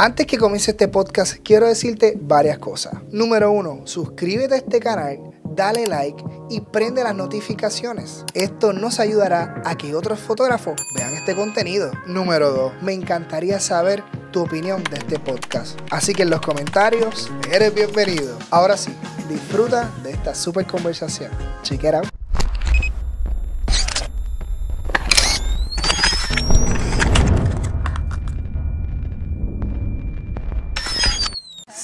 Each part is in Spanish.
Antes que comience este podcast, quiero decirte varias cosas. Número uno, suscríbete a este canal, dale like y prende las notificaciones. Esto nos ayudará a que otros fotógrafos vean este contenido. Número dos, me encantaría saber tu opinión de este podcast. Así que en los comentarios, eres bienvenido. Ahora sí, disfruta de esta super conversación. Check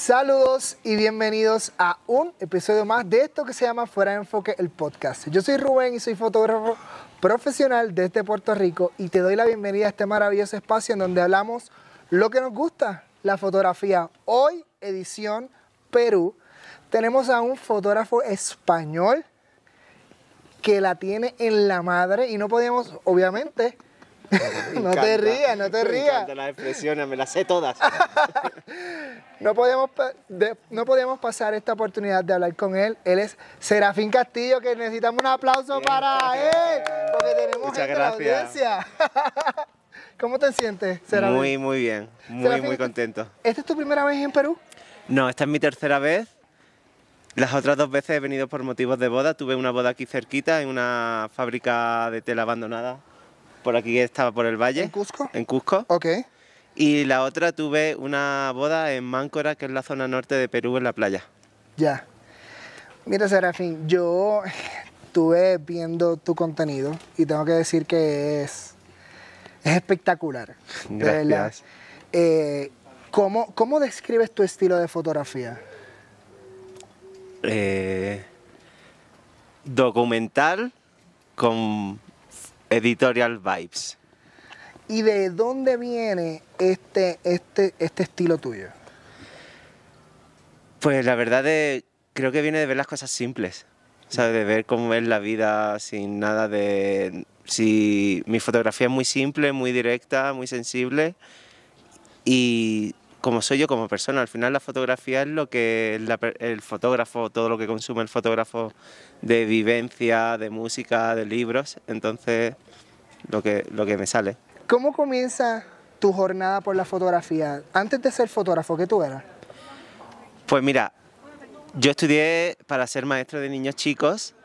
Saludos y bienvenidos a un episodio más de esto que se llama Fuera de Enfoque, el podcast. Yo soy Rubén y soy fotógrafo profesional desde Puerto Rico y te doy la bienvenida a este maravilloso espacio en donde hablamos lo que nos gusta, la fotografía. Hoy, edición Perú, tenemos a un fotógrafo español que la tiene en la madre y no podíamos, obviamente, no te rías, no te rías. Me las expresiones, me las sé todas. no, podíamos, no podíamos pasar esta oportunidad de hablar con él. Él es Serafín Castillo, que necesitamos un aplauso para él, porque tenemos Muchas gracias. la audiencia. ¿Cómo te sientes, Serafín? Muy, muy bien. Muy, muy contento. ¿Esta es tu primera vez en Perú? No, esta es mi tercera vez. Las otras dos veces he venido por motivos de boda. Tuve una boda aquí cerquita en una fábrica de tela abandonada por aquí estaba por el valle. ¿En Cusco? En Cusco. Ok. Y la otra tuve una boda en Máncora, que es la zona norte de Perú, en la playa. Ya. Mira, Serafín, yo estuve viendo tu contenido y tengo que decir que es, es espectacular. Gracias. Eh, ¿cómo, describes tu estilo de fotografía? Eh, documental con Editorial Vibes. ¿Y de dónde viene este, este, este estilo tuyo? Pues la verdad creo que viene de ver las cosas simples, ¿sabes? De ver cómo es la vida sin nada de... Si mi fotografía es muy simple, muy directa, muy sensible y como soy yo como persona. Al final la fotografía es lo que el fotógrafo, todo lo que consume el fotógrafo de vivencia, de música, de libros, entonces lo que, lo que me sale. ¿Cómo comienza tu jornada por la fotografía? Antes de ser fotógrafo, ¿qué tú eras? Pues mira, yo estudié para ser maestro de niños chicos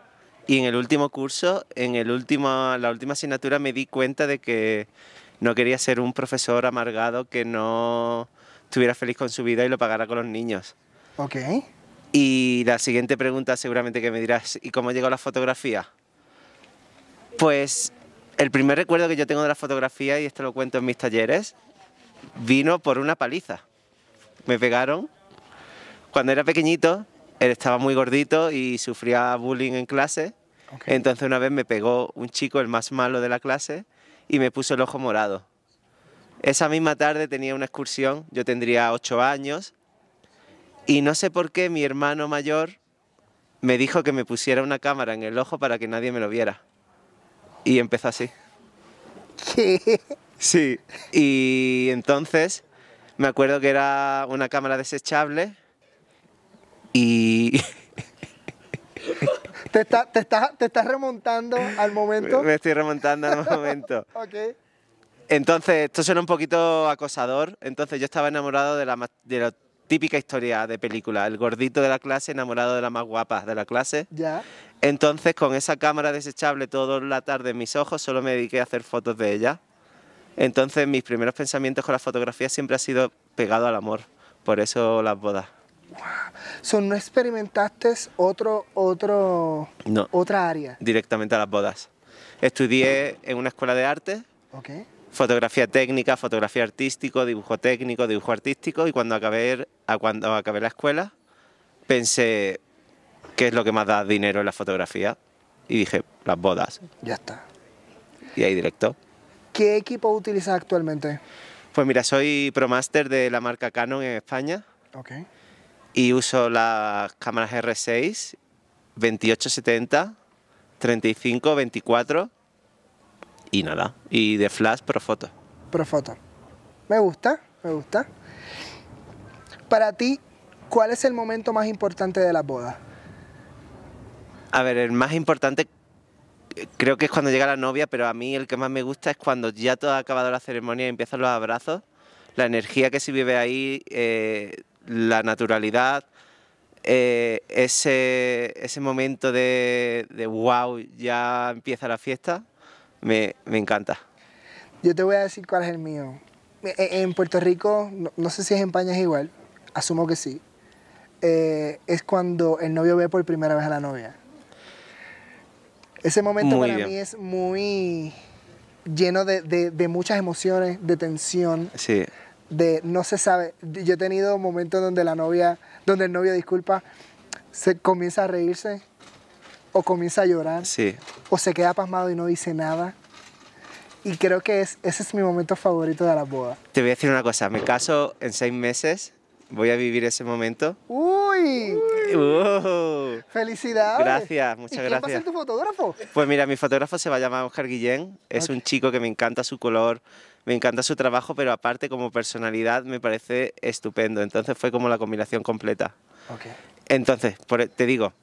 y en el último curso, en el último, la última asignatura me di cuenta de que no quería ser un profesor amargado que no estuviera feliz con su vida y lo pagara con los niños. Ok. Y la siguiente pregunta seguramente que me dirás, ¿y cómo llegó la fotografía? Pues el primer recuerdo que yo tengo de la fotografía, y esto lo cuento en mis talleres, vino por una paliza. Me pegaron. Cuando era pequeñito, él estaba muy gordito y sufría bullying en clase. Entonces una vez me pegó un chico, el más malo de la clase, y me puso el ojo morado. Esa misma tarde tenía una excursión, yo tendría ocho años, y no sé por qué mi hermano mayor me dijo que me pusiera una cámara en el ojo para que nadie me lo viera. Y empezó así. ¿Qué? Sí, y entonces me acuerdo que era una cámara desechable y... te, te estás remontando al momento. Me estoy remontando al momento. ok. Entonces, esto suena un poquito acosador. Entonces, yo estaba enamorado de la, la típica historia de película, el gordito de la clase enamorado de la más guapa de la clase. Ya. Entonces, con esa cámara desechable toda la tarde en mis ojos, solo me dediqué a hacer fotos de ella. Entonces, mis primeros pensamientos con la fotografía siempre ha sido pegado al amor. Por eso las bodas. Wow. ¿No experimentaste otro, otro, otra área? Directamente a las bodas. Estudié en una escuela de arte. Okay fotografía técnica, fotografía artístico, dibujo técnico, dibujo artístico y cuando acabé, cuando la escuela pensé qué es lo que más da dinero en la fotografía y dije las bodas. Ya está. Y ahí directo. ¿Qué equipo utilizas actualmente? Pues mira, soy promaster de la marca Canon en España. Ok. Y uso las cámaras R6 2870, 35, 24 y nada. Y de flash, pero foto. Pero foto. Me gusta, me gusta. Para ti, ¿cuál es el momento más importante de la boda? A ver, el más importante eh, creo que es cuando llega la novia, pero a mí el que más me gusta es cuando ya todo ha acabado la ceremonia y empiezan los abrazos. La energía que se vive ahí, eh, la naturalidad, eh, ese, ese, momento de, de wow, ya empieza la fiesta me, encanta. Yo te voy a decir cuál es el mío. E, e, en Puerto Rico, no, sé si es en España es igual, asumo que sí. Eh, es cuando el novio ve por primera vez a la novia. Ese momento para mí es muy lleno de, muchas emociones, de tensión. Sí. De no se sabe. Yo he tenido momentos donde la novia, donde el novio, disculpa, se comienza a reírse o comienza a llorar, sí. o se queda pasmado y no dice nada. Y creo que es, ese es mi momento favorito de la boda. Te voy a decir una cosa, me caso en seis meses, voy a vivir ese momento. ¡Uy! Uy. Uh. ¡Felicidades! Gracias, muchas ¿Y quién gracias. va a ser tu fotógrafo? Pues mira, mi fotógrafo se va a llamar Oscar Guillén, es un chico que me encanta su color, me encanta su trabajo, pero aparte como personalidad me parece estupendo, entonces fue como la combinación completa. Okay. Entonces, e, te digo,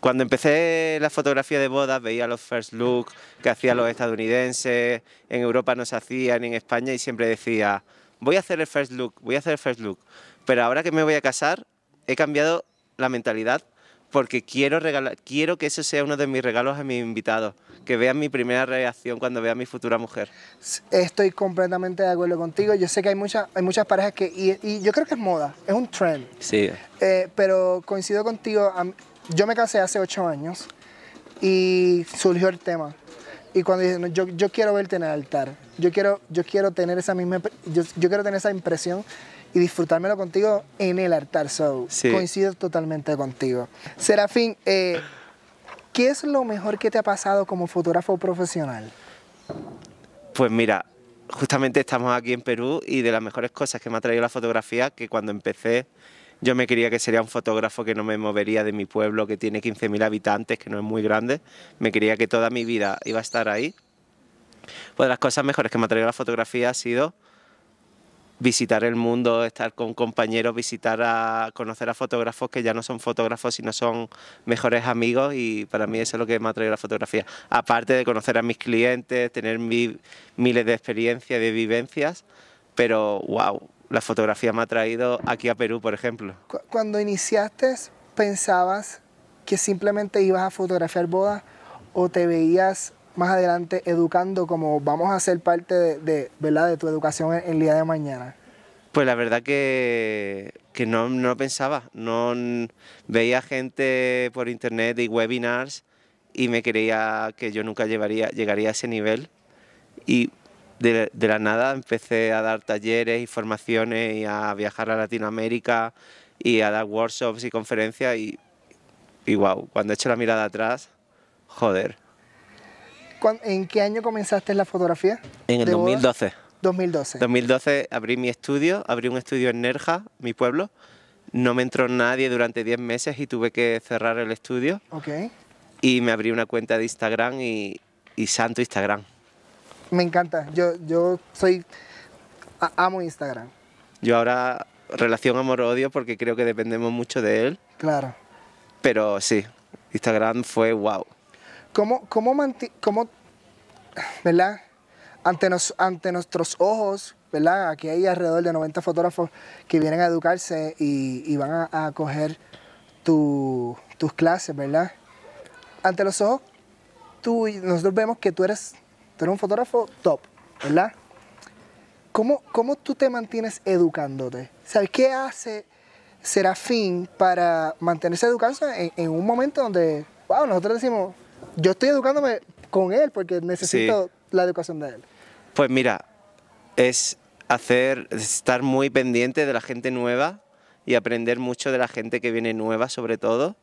cuando empecé la fotografía de bodas veía los first look que hacían los estadounidenses, en Europa no se hacían, en España, y siempre decía, voy a hacer el first look, voy a hacer el first look. Pero ahora que me voy a casar, he cambiado la mentalidad porque quiero, regalar, quiero que eso sea uno de mis regalos a mis invitados, que vean mi primera reacción cuando vean mi futura mujer. Estoy completamente de acuerdo contigo. Yo sé que hay, muchas hay muchas parejas que... Y, yo creo que es moda, es un trend. Sí. Eh, pero coincido contigo, yo me casé hace ocho años y surgió el tema. Y cuando dije, yo, yo, quiero verte en el altar, yo quiero, yo quiero tener esa misma, yo, quiero tener esa impresión y disfrutármelo contigo en el altar. So, coincido totalmente contigo. Serafín, eh, ¿qué es lo mejor que te ha pasado como fotógrafo profesional? Pues mira, justamente estamos aquí en Perú y de las mejores cosas que me ha traído la fotografía, que cuando empecé yo me quería que sería un fotógrafo que no me movería de mi pueblo, que tiene 15.000 habitantes, que no es muy grande. Me quería que toda mi vida iba a estar ahí. Pues de las cosas mejores que me ha traído la fotografía ha sido visitar el mundo, estar con compañeros, visitar a conocer a fotógrafos que ya no son fotógrafos, sino son mejores amigos y para mí eso es lo que me ha traído la fotografía. Aparte de conocer a mis clientes, tener miles de experiencias, de vivencias, pero wow, la fotografía me ha traído aquí a Perú, por ejemplo. Cuando iniciaste, ¿pensabas que simplemente ibas a fotografiar bodas o te veías más adelante educando como vamos a ser parte de, de tu educación en, el día de mañana? Pues la verdad que, que no, pensaba. No, veía gente por internet y webinars y me creía que yo nunca llegaría a ese nivel. Y de, la nada empecé a dar talleres y formaciones y a viajar a Latinoamérica y a dar workshops y conferencias y, y wow, cuando echo la mirada atrás, joder. ¿En qué año comenzaste la fotografía? En el 2012. 2012. 2012 abrí mi estudio, abrí un estudio en Nerja, mi pueblo. No me entró nadie durante 10 meses y tuve que cerrar el estudio. Ok. Y me abrí una cuenta de Instagram y santo Instagram me encanta. Yo, yo soy. Amo Instagram. Yo ahora relación amor-odio porque creo que dependemos mucho de él. Claro. Pero sí, Instagram fue wow. ¿Cómo, cómo, cómo ¿verdad? Ante, nos, ante nuestros ojos, ¿verdad? Aquí hay alrededor de 90 fotógrafos que vienen a educarse y, van a, coger tu, tus clases, ¿verdad? Ante los ojos, tú, nosotros vemos que tú eres tú eres un fotógrafo top, ¿verdad? ¿Cómo, cómo tú te mantienes educándote? ¿Sabes qué hace Serafín para mantenerse educado en, en, un momento donde, wow, nosotros decimos, yo estoy educándome con él porque necesito la educación de él? Pues mira, es hacer, estar muy pendiente de la gente nueva y aprender mucho de la gente que viene nueva sobre todo,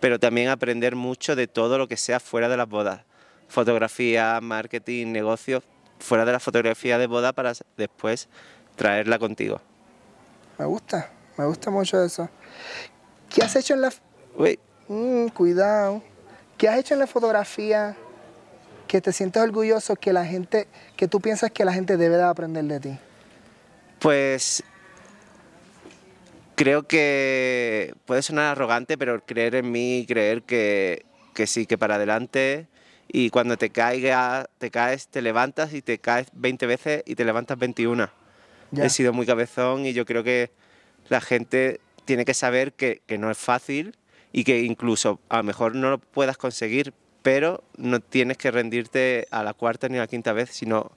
pero también aprender mucho de todo lo que sea fuera de las bodas fotografía, marketing, negocios, fuera de la fotografía de boda para después traerla contigo. Me gusta, me gusta mucho eso. ¿Qué has hecho en la... Uy. Mm, cuidado. ¿Qué has hecho en la fotografía que te sientes orgulloso, que la gente, que tú piensas que la gente debe aprender de ti? Pues creo que puede sonar arrogante, pero creer en mí, creer que, que sí, que para adelante, y cuando te, te caes, te levantas y te caes 20 veces y te levantas 21. He sido muy cabezón y yo creo que la gente tiene que saber que, que, no es fácil y que incluso a lo mejor no lo puedas conseguir, pero no tienes que rendirte a la cuarta ni a la quinta vez, sino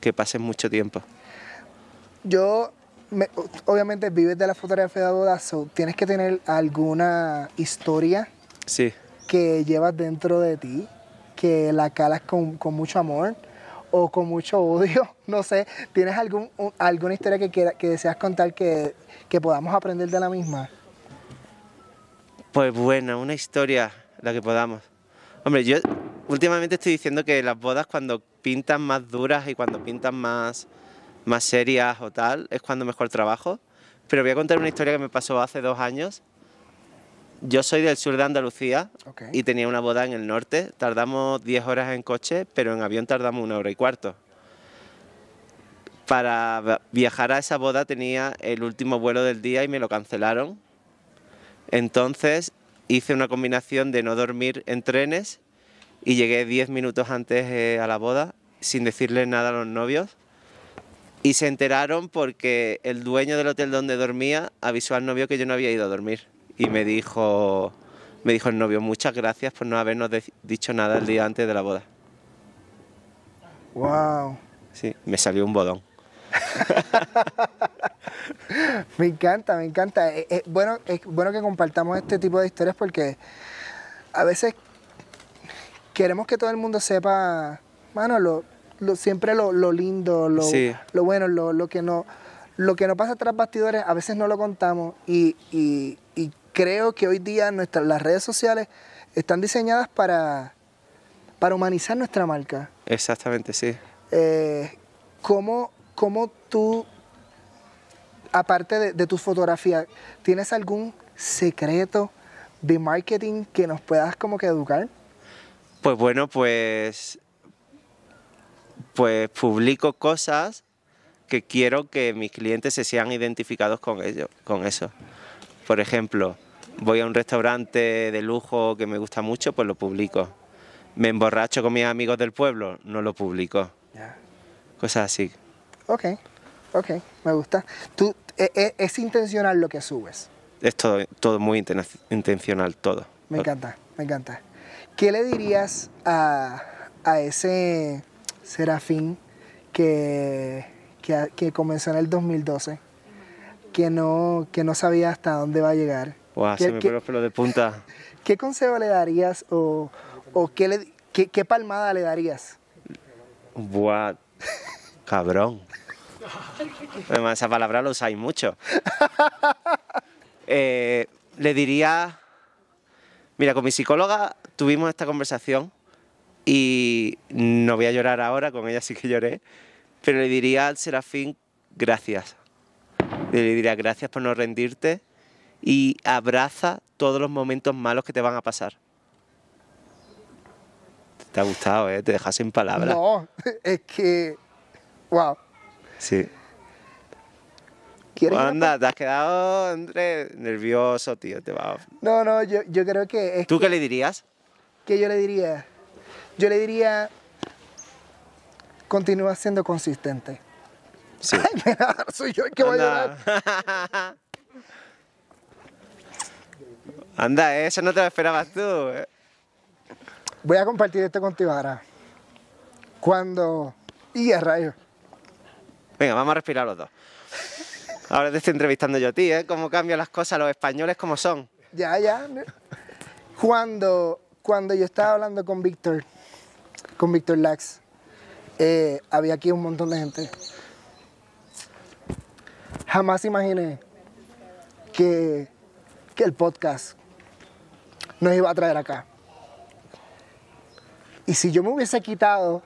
que pases mucho tiempo. Yo, obviamente, vives de la fotografía de bodazo, tienes que tener alguna historia sí. que llevas dentro de ti que la calas con, mucho amor o con mucho odio, no sé. ¿Tienes algún, alguna historia que, que deseas contar que, podamos aprender de la misma? Pues bueno, una historia, la que podamos. Hombre, yo últimamente estoy diciendo que las bodas cuando pintan más duras y cuando pintan más, más serias o tal, es cuando mejor trabajo. Pero voy a contar una historia que me pasó hace dos años yo soy del sur de Andalucía y tenía una boda en el norte. Tardamos 10 horas en coche, pero en avión tardamos una hora y cuarto. Para viajar a esa boda tenía el último vuelo del día y me lo cancelaron. Entonces hice una combinación de no dormir en trenes y llegué 10 minutos antes eh, a la boda sin decirle nada a los novios. Y se enteraron porque el dueño del hotel donde dormía avisó al novio que yo no había ido a dormir y me dijo, me dijo el novio, muchas gracias por no habernos dicho nada el día antes de la boda. ¡Wow! Sí, me salió un bodón. me encanta, me encanta. Es, eh, eh, bueno, es bueno que compartamos este tipo de historias porque a veces queremos que todo el mundo sepa, bueno lo, siempre lo, lindo, lo, lo bueno, lo, que no, lo que no pasa tras bastidores, a veces no lo contamos y creo que hoy día nuestras, las redes sociales están diseñadas para, para humanizar nuestra marca. Exactamente, sí. Eh, ¿cómo, tú, aparte de, de tus fotografías, tienes algún secreto de marketing que nos puedas como que educar? Pues bueno, pues, pues publico cosas que quiero que mis clientes se sean identificados con ello, con eso. Por ejemplo, voy a un restaurante de lujo que me gusta mucho, pues lo publico. Me emborracho con mis amigos del pueblo, no lo publico. Cosas así. Ok, ok, me gusta. ¿Tú, e, e, es, intencional lo que subes? Es todo, muy intencional, todo. Me encanta, me encanta. ¿Qué le dirías a, ese Serafín que, que, comenzó en el 2012, que no, que no sabía hasta dónde va a llegar, Wow, se me ponen los pelos de punta. ¿Qué consejo le darías o, qué, palmada le darías? Buah, cabrón. Además, esa palabra lo usáis mucho. Eh, le diría, mira, con mi psicóloga tuvimos esta conversación y no voy a llorar ahora, con ella sí que lloré, pero le diría al Serafín gracias. Le diría gracias por no rendirte, y abraza todos los momentos malos que te van a pasar. Te ha gustado, ¿eh? Te dejas sin palabras. No, es que... ¡Wow! Sí. Pues anda, te has quedado, entre nervioso, tío, te va. No, no, yo, creo que... ¿Tú qué le dirías? ¿Qué yo le diría? Yo le diría, continúa siendo consistente. Sí. Ay, soy yo que voy a llorar. Anda, eso no te lo esperabas tú. Eh. Voy a compartir esto contigo ahora. Cuando... ¡Y a rayo. Venga, vamos a respirar los dos. Ahora te estoy entrevistando yo a ti, ¿eh? Cómo cambian las cosas, los españoles como son. Ya, ya. Cuando, cuando yo estaba hablando con Víctor, con Víctor Lax, eh, había aquí un montón de gente. Jamás imaginé que, que el podcast nos iba a traer acá. Y si yo me hubiese quitado,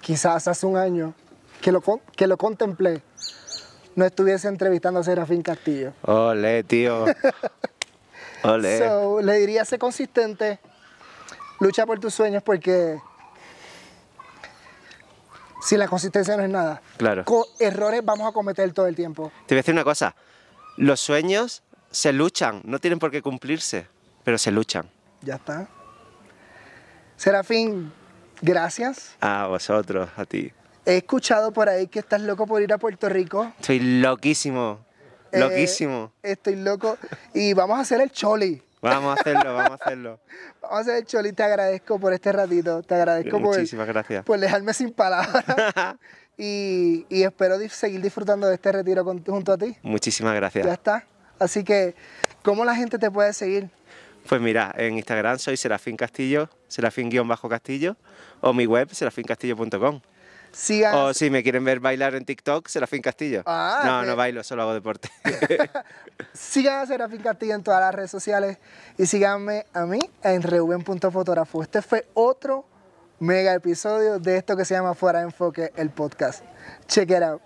quizás hace un año, que lo, que lo contemplé, no estuviese entrevistando a Serafín Castillo. Ole, tío. Ole. le diría, sé consistente, lucha por tus sueños porque si la consistencia no es nada, claro. errores vamos a cometer todo el tiempo. Te voy a decir una cosa, los sueños se luchan, no tienen por qué cumplirse pero se luchan. Ya está. Serafín, gracias. A vosotros, a ti. He escuchado por ahí que estás loco por ir a Puerto Rico. Estoy loquísimo. Eh, loquísimo. Estoy loco. Y vamos a hacer el choli. Vamos a hacerlo, vamos a hacerlo. vamos a hacer el choli. Te agradezco por este ratito. Te agradezco Muchísimas por, gracias. por dejarme sin palabras. y, y, espero seguir disfrutando de este retiro junto a ti. Muchísimas gracias. Ya está. Así que, ¿cómo la gente te puede seguir? Pues mira, en Instagram soy Serafín Castillo, serafín-castillo, o mi web serafincastillo.com. Sigan. O si me quieren ver bailar en TikTok, Serafín Castillo. Ah, no, no bailo, solo hago deporte. sigan a Serafín Castillo en todas las redes sociales y síganme a mí en reuben.fotógrafo. Este fue otro mega episodio de esto que se llama Fuera de Enfoque, el podcast. Check it out.